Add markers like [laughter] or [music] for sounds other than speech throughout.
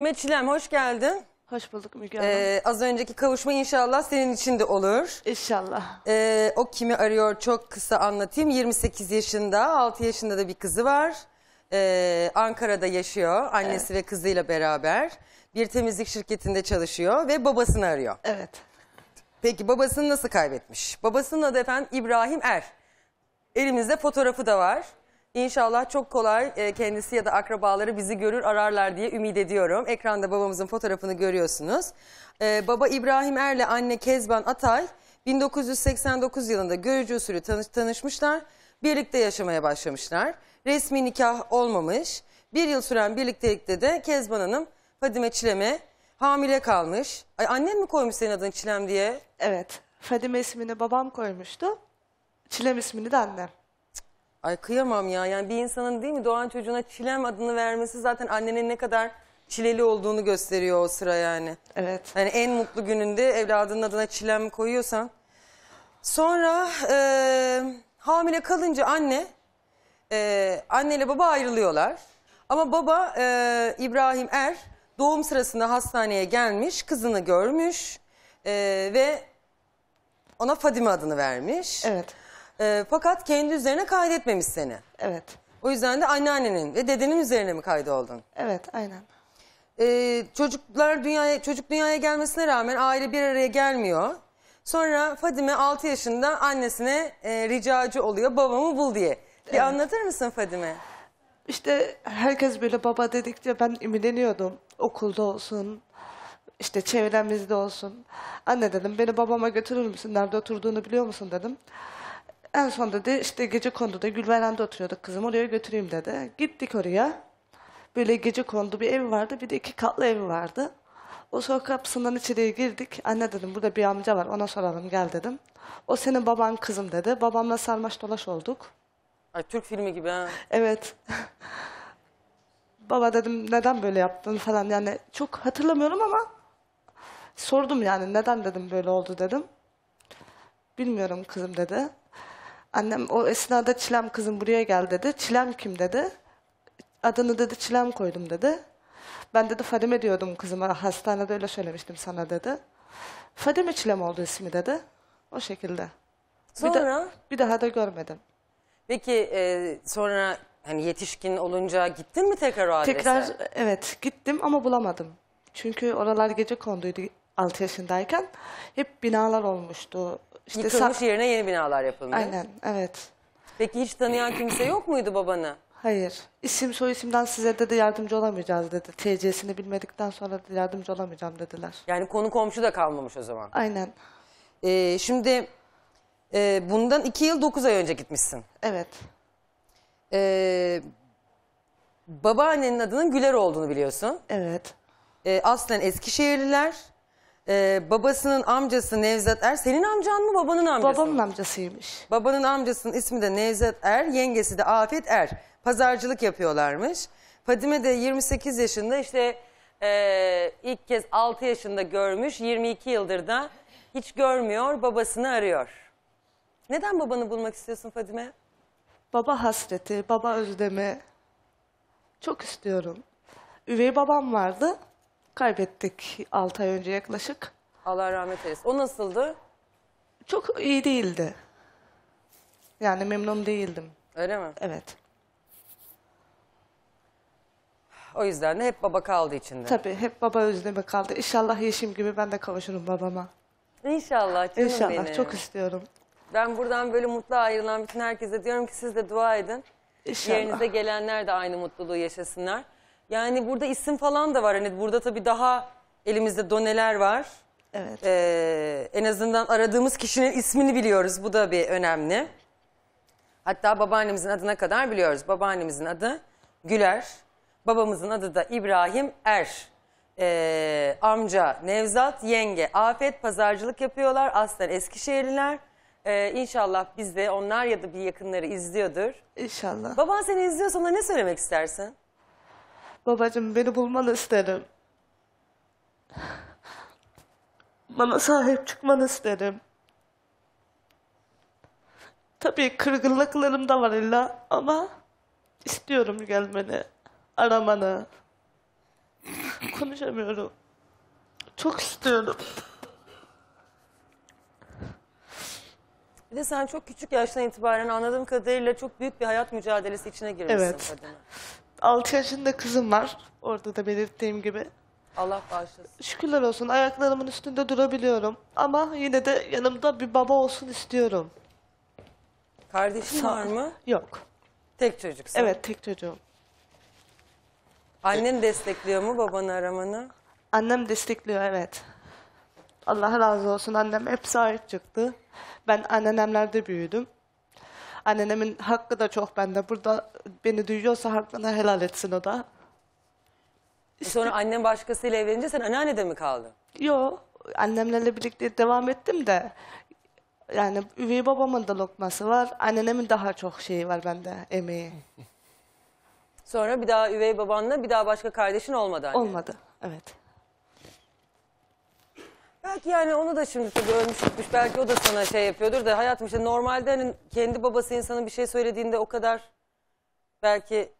Mehmet Çilem hoş geldin. Hoş bulduk Müge ee, Hanım. Ee, az önceki kavuşma inşallah senin için de olur. İnşallah. Ee, o kimi arıyor çok kısa anlatayım. 28 yaşında, 6 yaşında da bir kızı var. Ee, Ankara'da yaşıyor annesi ve kızıyla beraber. Bir temizlik şirketinde çalışıyor ve babasını arıyor. Evet. Peki babasını nasıl kaybetmiş? Babasının adı efendim İbrahim Er. Elimizde fotoğrafı da var. İnşallah çok kolay e, kendisi ya da akrabaları bizi görür ararlar diye ümit ediyorum. Ekranda babamızın fotoğrafını görüyorsunuz. E, baba İbrahim Er'le anne Kezban Atay 1989 yılında görücü usulü tanış tanışmışlar. Birlikte yaşamaya başlamışlar. Resmi nikah olmamış. Bir yıl süren birliktelikte de Kezban Hanım Fadime Çilem'e hamile kalmış. Ay, annen mi koymuş senin adını Çilem diye? Evet. Fadime ismini babam koymuştu. Çilem ismini de annem. Ay kıyamam ya. Yani bir insanın değil mi doğan çocuğuna çilem adını vermesi zaten annenin ne kadar çileli olduğunu gösteriyor o sıra yani. Evet. Yani en mutlu gününde evladının adına çilem koyuyorsan. Sonra e, hamile kalınca anne, e, anneyle baba ayrılıyorlar. Ama baba e, İbrahim Er doğum sırasında hastaneye gelmiş, kızını görmüş e, ve ona Fadime adını vermiş. Evet. E, fakat kendi üzerine kaydetmemiş seni. Evet. O yüzden de anneannenin ve dedenin üzerine mi kaydoldun? Evet aynen. E, çocuklar dünyaya, çocuk dünyaya gelmesine rağmen aile bir araya gelmiyor. Sonra Fadime 6 yaşında annesine e, ricacı oluyor babamı bul diye. Bir evet. anlatır mısın Fadime? İşte herkes böyle baba dedikçe ben ümileniyordum. Okulda olsun, işte çevremizde olsun. Anne dedim beni babama götürür müsün? Nerede oturduğunu biliyor musun dedim. En son dedi işte gece kondu da Gülveren'de oturuyorduk kızım oraya götüreyim dedi. Gittik oraya. Böyle gece kondu bir ev vardı bir de iki katlı evi vardı. O sokak kapısından içeriye girdik. Anne dedim burada bir amca var ona soralım gel dedim. O senin baban kızım dedi. Babamla sarmaş dolaş olduk. Ay Türk filmi gibi ha. Evet. [laughs] Baba dedim neden böyle yaptın falan yani çok hatırlamıyorum ama sordum yani neden dedim böyle oldu dedim. Bilmiyorum kızım dedi. Annem o esnada Çilem kızım buraya gel dedi. Çilem kim dedi. Adını dedi Çilem koydum dedi. Ben dedi Fadime diyordum kızıma hastanede öyle söylemiştim sana dedi. Fadime Çilem oldu ismi dedi. O şekilde. Sonra? Bir, da, bir daha da görmedim. Peki e, sonra hani yetişkin olunca gittin mi tekrar o adrese? Tekrar evet gittim ama bulamadım. Çünkü oralar gece konduydu 6 yaşındayken. Hep binalar olmuştu. İşte Yıkılmış yerine yeni binalar yapılmış. Aynen evet. Peki hiç tanıyan kimse yok muydu babanı? Hayır. İsim soy isimden size dedi yardımcı olamayacağız dedi. TC'sini bilmedikten sonra dedi, yardımcı olamayacağım dediler. Yani konu komşu da kalmamış o zaman. Aynen. Ee, şimdi e, bundan iki yıl dokuz ay önce gitmişsin. Evet. Ee, babaannenin adının Güler olduğunu biliyorsun. Evet. Ee, aslen Eskişehirliler e, babasının amcası Nevzat Er. Senin amcan mı babanın amcası? Babamın amcasıymış. Babanın amcasının ismi de Nevzat Er, yengesi de Afet Er. Pazarcılık yapıyorlarmış. Fadime de 28 yaşında işte e, ilk kez 6 yaşında görmüş. 22 yıldır da hiç görmüyor babasını arıyor. Neden babanı bulmak istiyorsun Fadime? Baba hasreti, baba özlemi. Çok istiyorum. Üvey babam vardı kaybettik 6 ay önce yaklaşık. Allah rahmet eylesin. O nasıldı? Çok iyi değildi. Yani memnun değildim. Öyle mi? Evet. O yüzden de hep baba kaldı içinde. Tabii hep baba özlemi kaldı. İnşallah yeşim gibi ben de kavuşurum babama. İnşallah canım İnşallah benim. çok istiyorum. Ben buradan böyle mutlu ayrılan bütün herkese diyorum ki siz de dua edin. İnşallah. Yerinize gelenler de aynı mutluluğu yaşasınlar. Yani burada isim falan da var. Hani burada tabii daha elimizde doneler var. Evet. Ee, en azından aradığımız kişinin ismini biliyoruz. Bu da bir önemli. Hatta babaannemizin adına kadar biliyoruz. Babaannemizin adı Güler. Babamızın adı da İbrahim Er. Ee, amca Nevzat, yenge Afet pazarcılık yapıyorlar. Aslen Eskişehirliler. Ee, inşallah biz de onlar ya da bir yakınları izliyordur. İnşallah. Baban seni izliyorsa ona ne söylemek istersin? Babacığım beni bulmanı isterim. Bana sahip çıkmanı isterim. Tabii kırgınlıklarım da var illa ama istiyorum gelmeni, aramanı. Konuşamıyorum. Çok istiyorum. Bir de sen çok küçük yaştan itibaren anladığım kadarıyla çok büyük bir hayat mücadelesi içine girmişsin Evet. kadına. 6 yaşında kızım var. Orada da belirttiğim gibi. Allah bağışlasın. Şükürler olsun ayaklarımın üstünde durabiliyorum. Ama yine de yanımda bir baba olsun istiyorum. Kardeşin var mı? Yok. Tek çocuksun. Evet tek çocuğum. Annen destekliyor mu babanı aramanı? Annem destekliyor evet. Allah razı olsun annem hep sahip çıktı. Ben anneannemlerde büyüdüm. Annemin hakkı da çok bende. Burada beni duyuyorsa hakkını helal etsin o da. E sonra annem başkasıyla evlenince sen anneannede mi kaldın? Yo, annemlerle birlikte devam ettim de. Yani üvey babamın da lokması var. Annenemin daha çok şeyi var bende, emeği. Sonra bir daha üvey babanla bir daha başka kardeşin olmadı anne. Olmadı, evet. Belki yani onu da şimdi tabii ölmüş gitmiş. Belki o da sana şey yapıyordur da hayatım işte normalde hani kendi babası insanın bir şey söylediğinde o kadar belki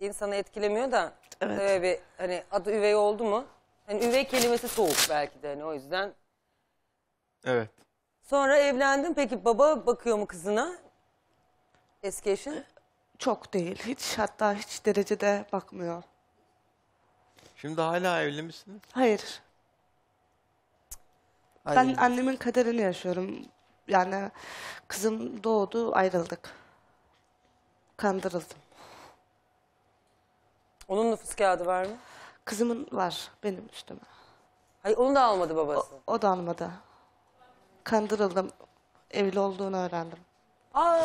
insanı etkilemiyor da Evet. böyle hani adı üvey oldu mu? Hani üvey kelimesi soğuk belki de hani o yüzden. Evet. Sonra evlendin peki baba bakıyor mu kızına? Eski eşin? Çok değil. Hiç hatta hiç derecede bakmıyor. Şimdi hala evli misiniz? Hayır. Ben annemin kaderini yaşıyorum. Yani kızım doğdu, ayrıldık. Kandırıldım. Onun nüfus kağıdı var mı? Kızımın var benim üstüme. Hayır onu da almadı babası. O da almadı. Kandırıldım. Evli olduğunu öğrendim. Aa.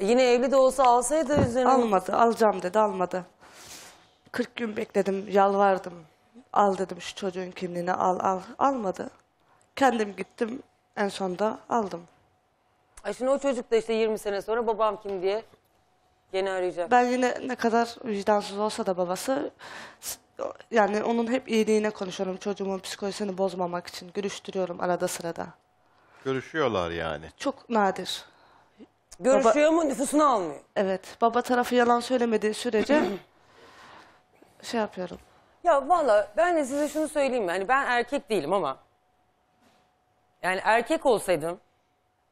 yine evli de olsa alsaydı üzerine. Almadı, alacağım dedi, almadı. 40 gün bekledim, yalvardım. Al dedim şu çocuğun kimliğini al al. Almadı. Kendim gittim en sonda aldım. Ay şimdi o çocuk da işte 20 sene sonra babam kim diye gene arayacak. Ben yine ne kadar vicdansız olsa da babası yani onun hep iyiliğine konuşuyorum. Çocuğumun psikolojisini bozmamak için görüştürüyorum arada sırada. Görüşüyorlar yani. Çok nadir. Görüşüyor mu nüfusunu almıyor. Evet. Baba tarafı yalan söylemediği sürece [clears throat] şey yapıyorum. Ya valla ben de size şunu söyleyeyim. Yani ben erkek değilim ama. Yani erkek olsaydım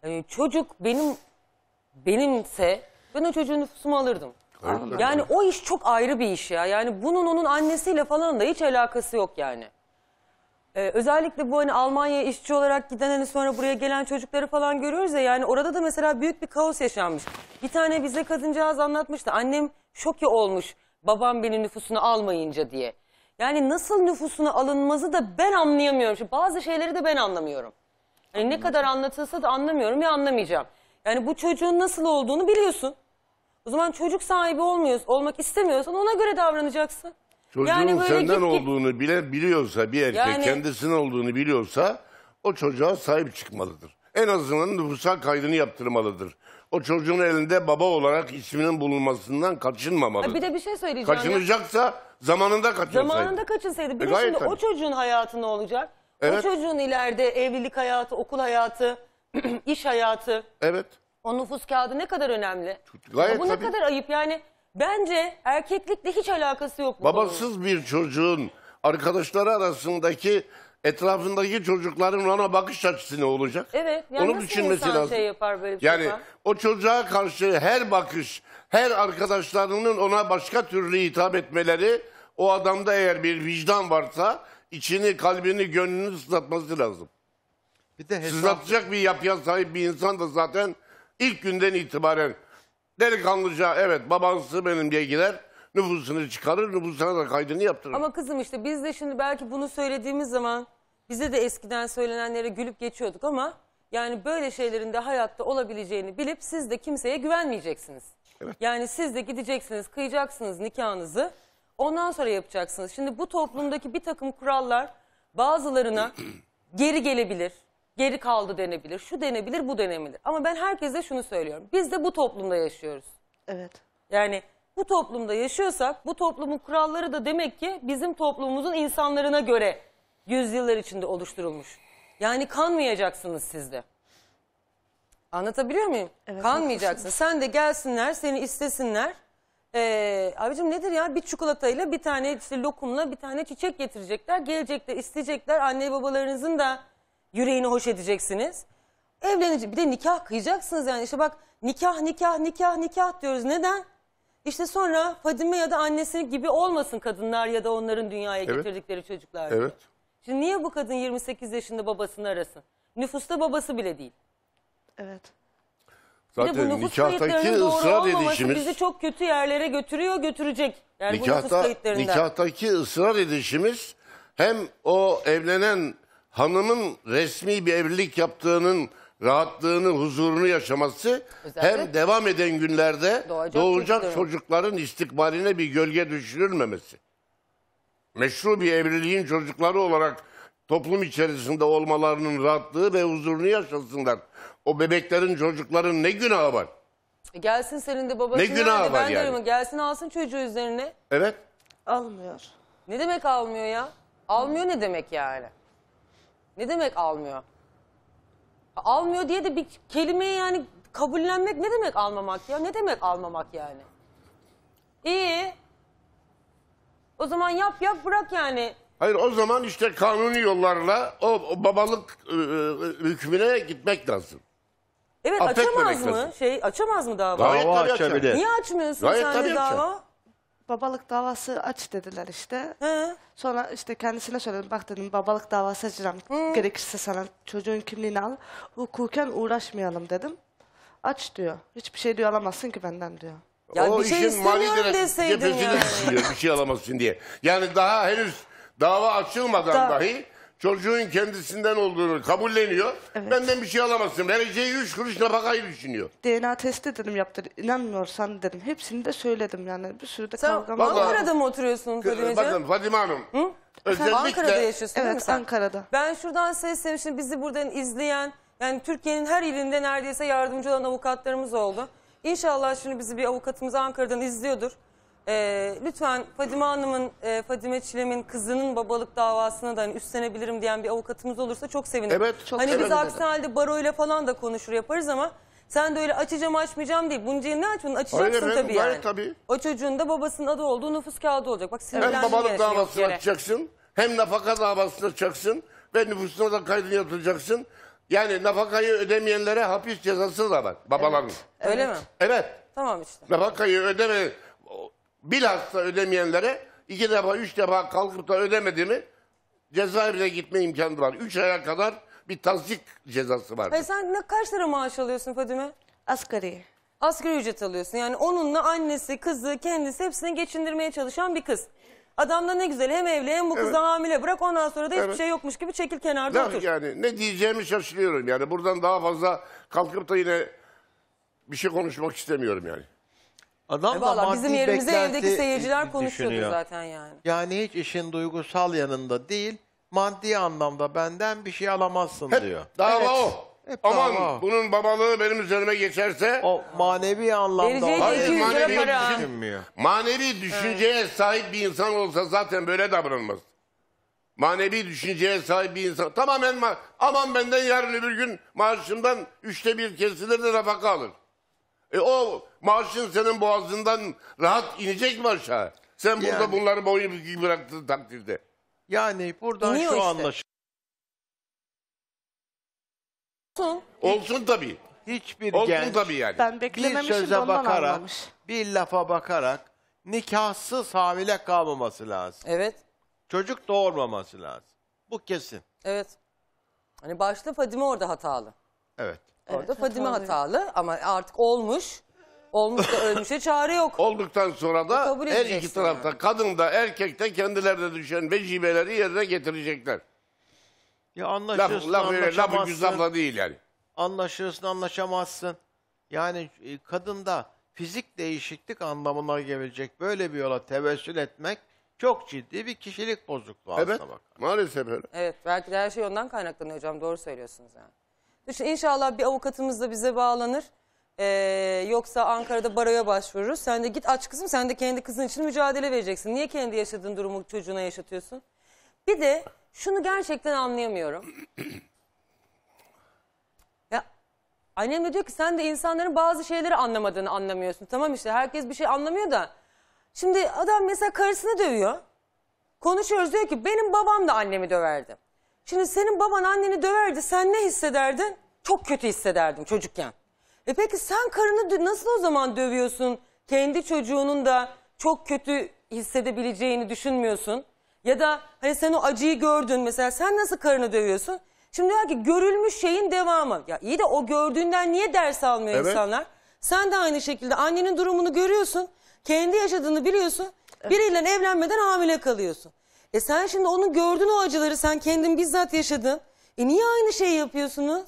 e, çocuk benim benimse ben o çocuğun nüfusumu alırdım. Öyle yani o iş çok ayrı bir iş ya. Yani bunun onun annesiyle falan da hiç alakası yok yani. Ee, özellikle bu hani Almanya işçi olarak giden hani sonra buraya gelen çocukları falan görüyoruz ya yani orada da mesela büyük bir kaos yaşanmış. Bir tane bize kadıncağız anlatmıştı. Annem şoke olmuş babam benim nüfusunu almayınca diye. Yani nasıl nüfusuna alınmazı da ben anlayamıyorum. Şimdi bazı şeyleri de ben anlamıyorum. Yani ne kadar anlatılsa da anlamıyorum ya anlamayacağım. Yani bu çocuğun nasıl olduğunu biliyorsun. O zaman çocuk sahibi olmuyoruz, olmak istemiyorsan ona göre davranacaksın. Çocuğun Yani böyle senden git- olduğunu bile biliyorsa bir erkek Yani- kendisinin olduğunu biliyorsa o çocuğa sahip çıkmalıdır. En azından nüfusa kaydını yaptırmalıdır o çocuğun elinde baba olarak isminin bulunmasından kaçınmamalı. Ay Bir de bir şey söyleyeceğim. Kaçınacaksa zamanında kaçınsaydı. Zamanında kaçınsaydı. Bir E, de gayet şimdi o çocuğun hayatı ne olacak? Evet. O çocuğun ileride evlilik hayatı, okul hayatı, [clears throat] iş hayatı, Evet. o nüfus kağıdı ne kadar önemli? Gayet Ama bu tabii. ne kadar ayıp yani. Bence erkeklikle hiç alakası yok bu konunun. Babasız bir çocuğun arkadaşları arasındaki etrafındaki çocukların ona bakış açısı ne olacak? Evet. Yani Onun nasıl düşünmesi insan şey lazım. şey yapar böyle bir şey yani şey o çocuğa karşı her bakış, her arkadaşlarının ona başka türlü hitap etmeleri o adamda eğer bir vicdan varsa içini, kalbini, gönlünü sızlatması lazım. Bir de hesap... Sızlatacak bir yapıya sahip bir insan da zaten ilk günden itibaren delikanlıca evet babası benim diye gider nüfusunu çıkarır, nüfusuna da kaydını yaptırır. Ama kızım işte biz de şimdi belki bunu söylediğimiz zaman bize de eskiden söylenenlere gülüp geçiyorduk ama yani böyle şeylerin de hayatta olabileceğini bilip siz de kimseye güvenmeyeceksiniz. Evet. Yani siz de gideceksiniz, kıyacaksınız nikahınızı. Ondan sonra yapacaksınız. Şimdi bu toplumdaki bir takım kurallar bazılarına [clears throat] geri gelebilir, geri kaldı denebilir, şu denebilir, bu denebilir. Ama ben herkese şunu söylüyorum. Biz de bu toplumda yaşıyoruz. Evet. Yani bu toplumda yaşıyorsak bu toplumun kuralları da demek ki bizim toplumumuzun insanlarına göre yüzyıllar içinde oluşturulmuş. Yani kanmayacaksınız siz de. Anlatabiliyor muyum? Evet, Kanmayacaksın. Sen de gelsinler seni istesinler. Ee, abicim nedir ya bir çikolatayla bir tane işte lokumla bir tane çiçek getirecekler. Gelecekler isteyecekler anne babalarınızın da yüreğini hoş edeceksiniz. Evlenecek bir de nikah kıyacaksınız yani işte bak nikah nikah nikah nikah diyoruz neden? İşte sonra Fadime ya da annesi gibi olmasın kadınlar ya da onların dünyaya Evet. getirdikleri çocuklar. Evet. Şimdi niye bu kadın 28 yaşında babasını arasın? Nüfusta babası bile değil. Evet. Bir de bu nikahtaki ısrar edişimiz bizi çok kötü yerlere götürüyor, götürecek. Yani nüfus nikahta kayıtlarından. nikahtaki ısrar edişimiz hem o evlenen hanımın resmi bir evlilik yaptığının rahatlığını, huzurunu yaşaması Özellikle hem devam eden günlerde doğacak, doğacak çocukların. istikbaline bir gölge düşürülmemesi. Meşru bir evliliğin çocukları olarak toplum içerisinde olmalarının rahatlığı ve huzurunu yaşasınlar. O bebeklerin, çocukların ne günahı var? E gelsin senin de babasının ne günahı var ben yani? gelsin alsın çocuğu üzerine. Evet. Almıyor. Ne demek almıyor ya? Almıyor ne demek yani? Ne demek almıyor? Almıyor diye de bir kelimeyi yani kabullenmek ne demek almamak ya? Ne demek almamak yani? İyi. O zaman yap yap bırak yani. Hayır o zaman işte kanuni yollarla o, o babalık e, e hükmüne gitmek lazım. Evet Affetmemek açamaz mı? lazım. Şey açamaz mı dava? dava açabilir. Niye açmıyorsun Gayet sen dava? açar babalık davası aç dediler işte. He. Sonra işte kendisine söyledim bak dedim babalık davası açacağım. Hı. Gerekirse sana çocuğun kimliğini al. Hukuken uğraşmayalım dedim. Aç diyor. Hiçbir şey diyor alamazsın ki benden diyor. Ya bir şey istemiyorum direkt deseydin yani. çiziyor, şey, bir şey alamazsın diye. Yani daha henüz dava açılmadan Da- dahi çocuğun kendisinden olduğunu kabulleniyor. Evet. Benden bir şey alamazsın. Vereceği üç kuruş nafakayı düşünüyor. DNA testi dedim yaptır. İnanmıyorsan dedim. Hepsini de söyledim yani. Bir sürü de kavga var. Ankara'da mı oturuyorsun Fadime'ciğim? Bakın Fadime Hanım. Hı? Özellikle... Ankara'da yaşıyorsun evet, sen? Ankara'da. Ben şuradan sesleniyorum. Şimdi bizi buradan izleyen, yani Türkiye'nin her ilinde neredeyse yardımcı olan avukatlarımız oldu. İnşallah şimdi bizi bir avukatımız Ankara'dan izliyordur. E, lütfen Fadime Hanım'ın, e, Fadime Çilem'in kızının babalık davasına da hani üstlenebilirim diyen bir avukatımız olursa çok sevinirim. Evet, çok hani biz sevinirim. aksi halde baroyla falan da konuşur yaparız ama sen de öyle açacağım açmayacağım değil. Bunca ne açmanın açacaksın Hayır tabii yani. gayet tabii. O çocuğun da babasının adı olduğu nüfus kağıdı olacak. Bak sinirlendim Hem babalık davasını yere. açacaksın, hem nafaka davasını açacaksın ve nüfusuna da kaydını yatıracaksın. Yani nafakayı ödemeyenlere hapis cezası da var babaların. Öyle mi? Evet. Tamam işte. Nafakayı ödeme bilhassa ödemeyenlere iki defa, üç defa kalkıp da ödemedi mi cezaevine gitme imkanı var. Üç aya kadar bir tasdik cezası var. Hayır, sen ne kaç lira maaş alıyorsun Fadime? Asgari. Asgari ücret alıyorsun. Yani onunla annesi, kızı, kendisi hepsini geçindirmeye çalışan bir kız. Adam da ne güzel hem evli hem bu kızı Evet. hamile bırak ondan sonra da hiçbir Evet. şey yokmuş gibi çekil kenarda otur. yani ne diyeceğimi şaşırıyorum yani. Buradan daha fazla kalkıp da yine bir şey konuşmak istemiyorum yani. Adam E da maddi bizim yerimize beklenti evdeki seyirciler konuşuyordu düşünüyor. zaten yani. Yani hiç işin duygusal yanında değil, maddi anlamda benden bir şey alamazsın diyor. Dava Evet. o. Hep Aman dava bunun babalığı benim üzerime geçerse O manevi anlamda Vereceği de olan- 200 lira manevi düşünmüyor. manevi düşünceye sahip bir insan olsa zaten böyle davranmaz. Manevi düşünceye sahip bir insan. Tamamen ma- aman benden yarın öbür gün maaşımdan üçte bir kesilir de nafaka alır. E o maaşın senin boğazından rahat inecek mi aşağı? Sen burada Yani. bunları boyun bıraktığın takdirde. Yani buradan İniyor şu işte. anlaşılıyor. Olsun. Olsun tabii. Hiçbir Olsun genç tabii yani. Ben bir beklememişim de söze bakarak, anlamış. bir lafa bakarak nikahsız hamile kalmaması lazım. Evet. Çocuk doğurmaması lazım. Bu kesin. Evet. Hani başta Fadime orada hatalı. Evet orada. Evet, Fadime hatalıyım. hatalı ama artık olmuş. Olmuş da ölmüşe [laughs] çare yok. Olduktan sonra da e, her iki tarafta kadın da erkek de kendilerine düşen vecibeleri yerine getirecekler. Ya Laf, anlaşıyorsun laf anlaşamazsın. güzafla değil yani. anlaşıyorsun anlaşamazsın. Yani e, kadında fizik değişiklik anlamına gelecek böyle bir yola tevessül etmek çok ciddi bir kişilik bozukluğu Evet aslına bak. maalesef öyle. Evet belki de her şey ondan kaynaklanıyor hocam doğru söylüyorsunuz yani. İnşallah bir avukatımız da bize bağlanır. Ee, yoksa Ankara'da baroya başvururuz. Sen de git aç kızım sen de kendi kızın için mücadele vereceksin. Niye kendi yaşadığın durumu çocuğuna yaşatıyorsun? Bir de şunu gerçekten anlayamıyorum. [clears throat] ya annem de diyor ki sen de insanların bazı şeyleri anlamadığını anlamıyorsun. Tamam işte herkes bir şey anlamıyor da. Şimdi adam mesela karısını dövüyor. Konuşuyoruz diyor ki benim babam da annemi döverdi. Şimdi senin baban anneni döverdi sen ne hissederdin? Çok kötü hissederdim çocukken. E peki sen karını nasıl o zaman dövüyorsun? Kendi çocuğunun da çok kötü hissedebileceğini düşünmüyorsun. Ya da hani sen o acıyı gördün mesela sen nasıl karını dövüyorsun? Şimdi diyor ki görülmüş şeyin devamı. Ya iyi de o gördüğünden niye ders almıyor evet. insanlar? Sen de aynı şekilde annenin durumunu görüyorsun. Kendi yaşadığını biliyorsun. Biriyle evlenmeden hamile kalıyorsun. E sen şimdi onu gördün o acıları sen kendin bizzat yaşadın. E niye aynı şeyi yapıyorsunuz?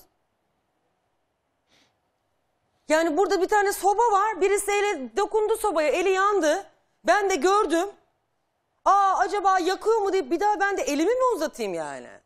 Yani burada bir tane soba var. Birisi ele dokundu sobaya, eli yandı. Ben de gördüm. Aa acaba yakıyor mu deyip bir daha ben de elimi mi uzatayım yani?